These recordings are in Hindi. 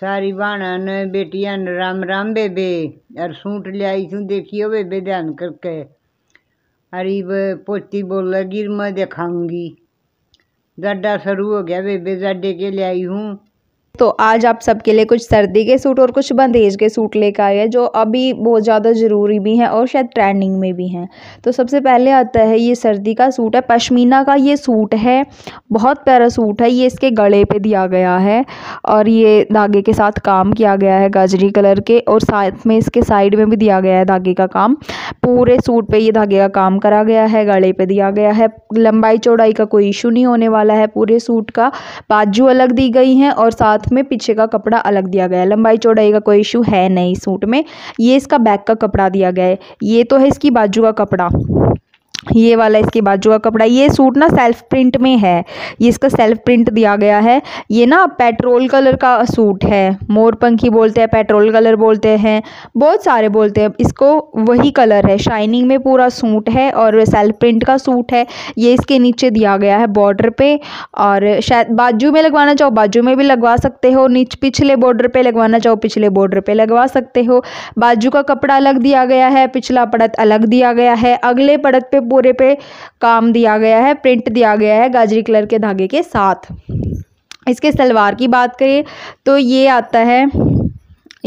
सारी भाणा ने बेटिया ने राम राम बेबे और सूट लियाई तू हो बेबे ध्यान करके अरे पोती बोला गिर मैं दिखाऊंगी जाडा शुरू हो गया बेबे जाडे के ले आई हूँ तो आज आप सबके लिए कुछ सर्दी के सूट और कुछ बंदेज के सूट लेकर आए हैं जो अभी बहुत ज़्यादा ज़रूरी भी हैं और शायद ट्रेंडिंग में भी हैं तो सबसे पहले आता है ये सर्दी का सूट है पश्मीना का ये सूट है बहुत प्यारा सूट है ये इसके गले पे दिया गया है और ये धागे के साथ काम किया गया है गाजरी कलर के और साथ में इसके साइड में भी दिया गया है धागे का काम पूरे सूट पर ये धागे का काम करा गया है गले पर दिया गया है लंबाई चौड़ाई का कोई इशू नहीं होने वाला है पूरे सूट का बाजू अलग दी गई हैं और साथ साथ में पीछे का कपड़ा अलग दिया गया है लंबाई चौड़ाई का कोई इशू है नहीं सूट में ये इसका बैक का कपड़ा दिया गया है ये तो है इसकी बाजू का कपड़ा ये वाला इसके बाजू का कपड़ा ये सूट ना सेल्फ प्रिंट में है ये इसका सेल्फ प्रिंट दिया गया है ये ना पेट्रोल कलर का सूट है मोर पंखी बोलते हैं पेट्रोल कलर बोलते हैं बहुत सारे बोलते हैं इसको वही कलर है शाइनिंग में पूरा सूट है और सेल्फ प्रिंट का सूट है ये इसके नीचे दिया गया है बॉर्डर पर और शायद बाजू में लगवाना चाहो बाजू में भी लगवा सकते हो नीच पिछले बॉर्डर पर लगवाना चाहो पिछले बॉर्डर पर लगवा सकते हो बाजू का कपड़ा अलग दिया गया है पिछला पड़त अलग दिया गया है अगले पड़त पर बोरे पे काम दिया गया है प्रिंट दिया गया है गाजरी कलर के धागे के साथ इसके सलवार की बात करें तो ये आता है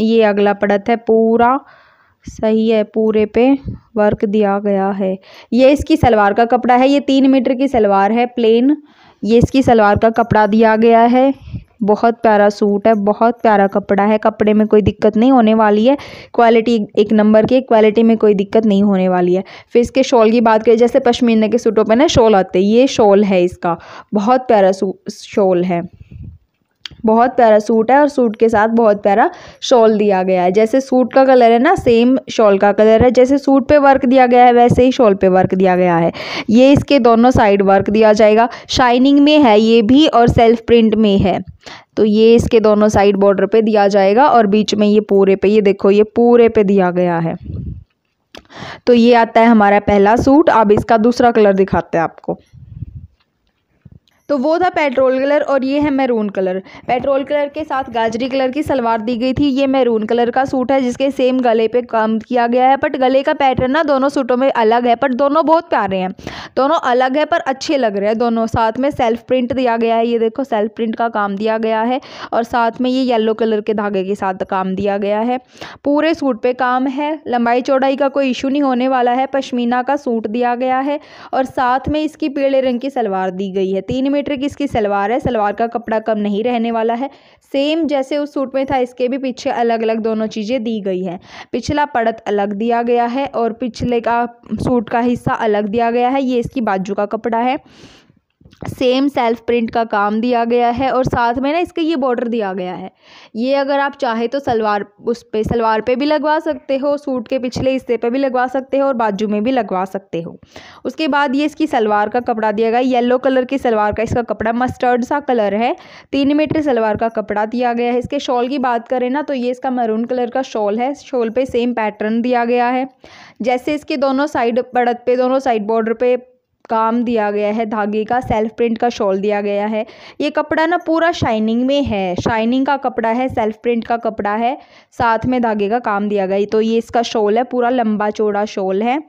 ये अगला पड़त है पूरा सही है पूरे पे वर्क दिया गया है ये इसकी सलवार का कपड़ा है ये तीन मीटर की सलवार है प्लेन ये इसकी सलवार का कपड़ा दिया गया है बहुत प्यारा सूट है बहुत प्यारा कपड़ा है कपड़े में कोई दिक्कत नहीं होने वाली है क्वालिटी एक नंबर की क्वालिटी में कोई दिक्कत नहीं होने वाली है फिर इसके शॉल की बात करें जैसे पश्मीना के सूटों पर ना शॉल आते ये शॉल है इसका बहुत प्यारा शॉल है बहुत प्यारा सूट है और सूट के साथ बहुत प्यारा शॉल दिया गया है जैसे सूट का कलर है ना सेम शॉल का कलर है जैसे सूट पे वर्क दिया गया है वैसे ही शॉल पे वर्क दिया गया है ये इसके दोनों साइड वर्क दिया जाएगा शाइनिंग में है ये भी और सेल्फ प्रिंट में है तो ये इसके दोनों साइड बॉर्डर पर दिया जाएगा और बीच में ये पूरे पे ये देखो ये पूरे पे दिया गया है तो ये आता है हमारा पहला सूट अब इसका दूसरा कलर दिखाते हैं आपको तो वो था पेट्रोल कलर और ये है मैरून कलर पेट्रोल कलर के साथ गाजरी कलर की सलवार दी गई थी ये मैरून कलर का सूट है जिसके सेम गले पे काम किया गया है बट गले का पैटर्न ना दोनों सूटों में अलग है पर दोनों बहुत प्यारे हैं दोनों अलग है पर अच्छे लग रहे हैं दोनों साथ में सेल्फ प्रिंट दिया गया है ये देखो सेल्फ प्रिंट का काम दिया गया है और साथ में ये येलो कलर के धागे के साथ काम दिया गया है पूरे सूट पर काम है लंबाई चौड़ाई का कोई इशू नहीं होने वाला है पशमीना का सूट दिया गया है और साथ में इसकी पीले रंग की सलवार दी गई है तीन मीटर की इसकी सलवार है सलवार का कपड़ा कम नहीं रहने वाला है सेम जैसे उस सूट में था इसके भी पीछे अलग अलग दोनों चीज़ें दी गई हैं पिछला पड़त अलग दिया गया है और पिछले का सूट का हिस्सा अलग दिया गया है ये इसकी बाजू का कपड़ा है सेम सेल्फ प्रिंट का काम दिया गया है और साथ में ना इसका ये बॉर्डर दिया गया है ये अगर आप चाहे तो सलवार उस पर सलवार पे भी लगवा सकते हो सूट के पिछले हिस्से पे भी लगवा सकते हो और बाजू में भी लगवा सकते हो उसके बाद ये इसकी सलवार का कपड़ा दिया गया येलो कलर की सलवार का इसका कपड़ा मस्टर्ड सा कलर है तीन मीटर सलवार का कपड़ा दिया गया है इसके शॉल की बात करें ना तो ये इसका मरून कलर का शॉल है शॉल पर सेम पैटर्न दिया गया है जैसे इसके दोनों साइड बढ़त पे दोनों साइड बॉर्डर पर काम दिया गया है धागे का सेल्फ प्रिंट का शॉल दिया गया है ये कपड़ा ना पूरा शाइनिंग में है शाइनिंग का कपड़ा है सेल्फ प्रिंट का कपड़ा है साथ में धागे का काम दिया गया तो ये इसका शॉल है पूरा लंबा चौड़ा शॉल है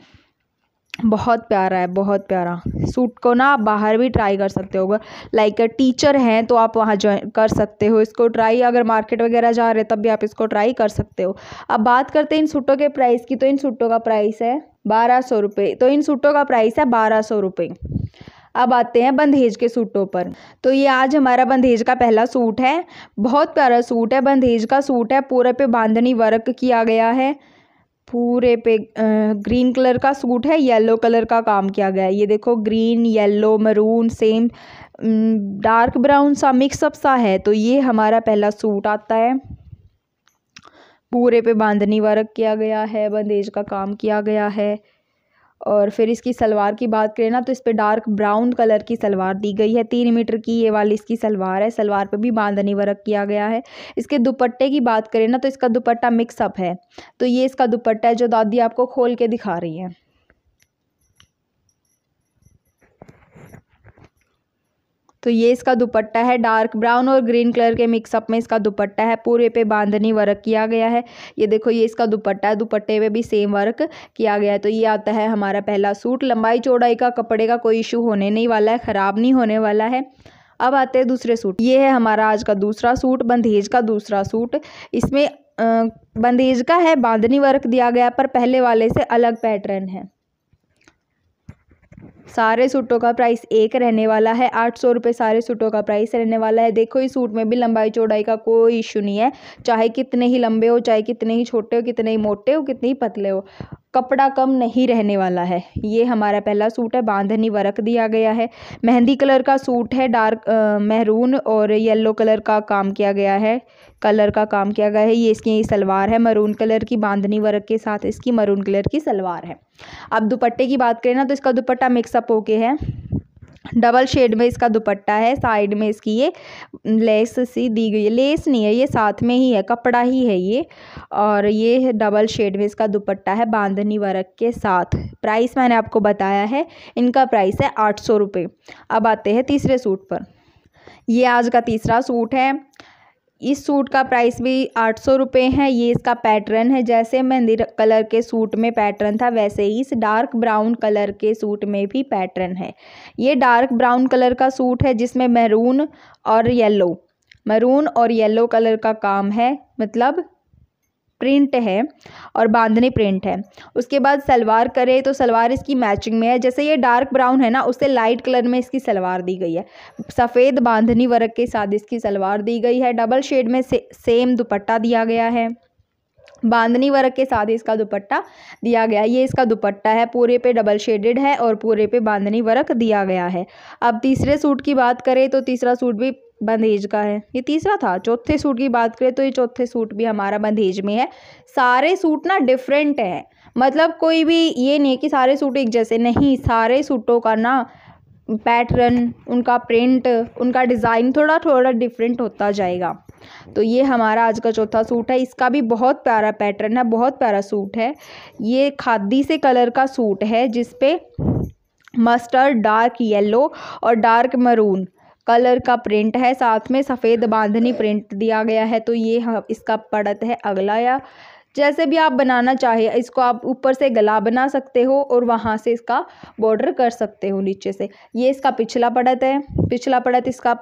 बहुत प्यारा है बहुत प्यारा सूट को ना आप बाहर भी ट्राई कर सकते हो लाइक टीचर हैं तो आप वहाँ ज्वाइन कर सकते हो इसको ट्राई अगर मार्केट वगैरह जा रहे तब भी आप इसको ट्राई कर सकते हो अब बात करते हैं इन सूटों के प्राइस की तो इन सूटों का प्राइस है बारह सौ रुपये तो इन सूटों का प्राइस है बारह सौ रुपये अब आते हैं बंधेज के सूटों पर तो ये आज हमारा बंधेज का पहला सूट है बहुत प्यारा सूट है बंधेज का सूट है पूरे पे बांधनी वर्क किया गया है पूरे पे ग्रीन कलर का सूट है येलो कलर का काम किया गया है ये देखो green yellow maroon same dark brown सा मिक्सअप सा है तो ये हमारा पहला सूट आता है पूरे पे बांधनी वर्क किया गया है बंदेज का काम किया गया है और फिर इसकी सलवार की बात करें ना तो इस पर डार्क ब्राउन कलर की सलवार दी गई है तीन मीटर की ये वाली इसकी सलवार है सलवार पे भी बांधनी वर्क किया गया है इसके दुपट्टे की बात करें ना तो इसका दुपट्टा मिक्सअप है तो ये इसका दुपट्टा है जो दादी आपको खोल के दिखा रही है तो ये इसका दुपट्टा है डार्क ब्राउन और ग्रीन कलर के मिक्सअप में इसका दुपट्टा है पूरे पे बांधनी वर्क किया गया है ये देखो ये इसका दुपट्टा है दुपट्टे पे भी सेम वर्क किया गया है तो ये आता है हमारा पहला सूट लंबाई चौड़ाई का कपड़े का कोई इशू होने नहीं वाला है ख़राब नहीं होने वाला है अब आते हैं दूसरे सूट ये है हमारा आज का दूसरा सूट बंदेज का दूसरा सूट इसमें बंदेज का है बांधनी वर्क दिया गया पर पहले वाले से अलग पैटर्न है सारे सूटों का प्राइस एक रहने वाला है आठ सौ रुपये सारे सूटों का प्राइस रहने वाला है देखो इस सूट में भी लंबाई चौड़ाई का कोई इशू नहीं है चाहे कितने ही लंबे हो चाहे कितने ही छोटे हो कितने ही मोटे हो कितने ही पतले हो कपड़ा कम नहीं रहने वाला है ये हमारा पहला सूट है बांधनी वर्क दिया गया है मेहंदी कलर का सूट है डार्क मेहरून और येलो कलर का काम किया गया है कलर का काम किया गया है ये इसकी ये सलवार है मरून कलर की बांधनी वर्क के साथ इसकी मरून कलर की सलवार है अब दुपट्टे की बात करें ना तो इसका दुपट्टा मिक्सअप होके है डबल शेड में इसका दुपट्टा है साइड में इसकी ये लेस सी दी गई है लेस नहीं है ये साथ में ही है कपड़ा ही है ये और ये है डबल शेड में इसका दुपट्टा है बांधनी वर्क के साथ प्राइस मैंने आपको बताया है इनका प्राइस है आठ सौ रुपये अब आते हैं तीसरे सूट पर ये आज का तीसरा सूट है इस सूट का प्राइस भी आठ सौ रुपये है ये इसका पैटर्न है जैसे मेहंदी कलर के सूट में पैटर्न था वैसे ही इस डार्क ब्राउन कलर के सूट में भी पैटर्न है ये डार्क ब्राउन कलर का सूट है जिसमें मैरून और येलो मैरून और येलो कलर का काम है मतलब प्रिंट है और बांधनी प्रिंट है उसके बाद सलवार करें तो सलवार इसकी मैचिंग में है जैसे ये डार्क ब्राउन है ना उससे लाइट कलर में इसकी सलवार दी गई है सफ़ेद बांधनी वर्क के साथ इसकी सलवार दी गई है डबल शेड में से, सेम दुपट्टा दिया गया है बांधनी वर्क के साथ इसका दुपट्टा दिया गया ये इसका दुपट्टा है पूरे पे डबल शेडेड है और पूरे पे बांधनी वर्क दिया गया है अब तीसरे सूट की बात करें तो तीसरा सूट भी बंदेज का है ये तीसरा था चौथे सूट की बात करें तो ये चौथे सूट भी हमारा बंदेज में है सारे सूट ना डिफरेंट है मतलब कोई भी ये नहीं है कि सारे सूट एक जैसे नहीं सारे सूटों का ना पैटर्न उनका प्रिंट उनका डिज़ाइन थोड़ा थोड़ा डिफरेंट होता जाएगा तो ये हमारा आज का चौथा सूट है इसका भी बहुत प्यारा पैटर्न है बहुत प्यारा सूट है ये खादी से कलर का सूट है जिसपे मस्टर्ड डार्क येलो और डार्क मरून कलर का प्रिंट है साथ में सफ़ेद बांधनी प्रिंट दिया गया है तो ये इसका पड़त है अगला या जैसे भी आप बनाना चाहे इसको आप ऊपर से गला बना सकते हो और वहाँ से इसका बॉर्डर कर सकते हो नीचे से ये इसका पिछला पड़त है पिछला पड़त इसका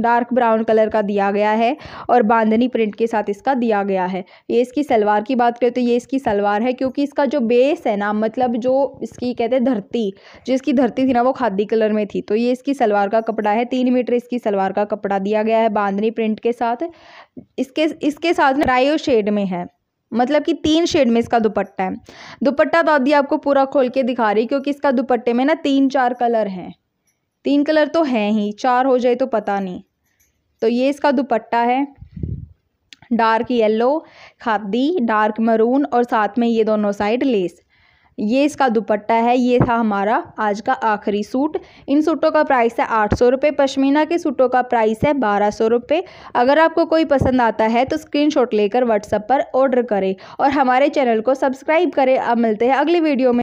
डार्क ब्राउन कलर का दिया गया है और बांधनी प्रिंट के साथ इसका दिया गया है ये इसकी सलवार की बात करें तो ये इसकी सलवार है क्योंकि इसका जो बेस है ना मतलब जो इसकी कहते हैं धरती जो इसकी धरती थी ना वो खादी कलर में थी तो ये इसकी सलवार का कपड़ा है तीन मीटर इसकी सलवार का कपड़ा दिया गया है बांधनी प्रिंट के साथ इसके इसके साथ रायो शेड में है मतलब कि तीन शेड में इसका दुपट्टा है दुपट्टा दादी तो आपको पूरा खोल के दिखा रही क्योंकि इसका दुपट्टे में ना तीन चार कलर हैं तीन कलर तो हैं ही चार हो जाए तो पता नहीं तो ये इसका दुपट्टा है dark yellow khadi dark maroon और साथ में ये दोनों साइड लेस ये इसका दुपट्टा है ये था हमारा आज का आखिरी सूट इन सूटों का प्राइस है आठ सौ रुपये पश्मीना के सूटों का प्राइस है बारह सौ रुपये अगर आपको कोई पसंद आता है तो स्क्रीनशॉट लेकर व्हाट्सएप पर ऑर्डर करें और हमारे चैनल को सब्सक्राइब करें अब मिलते हैं अगली वीडियो में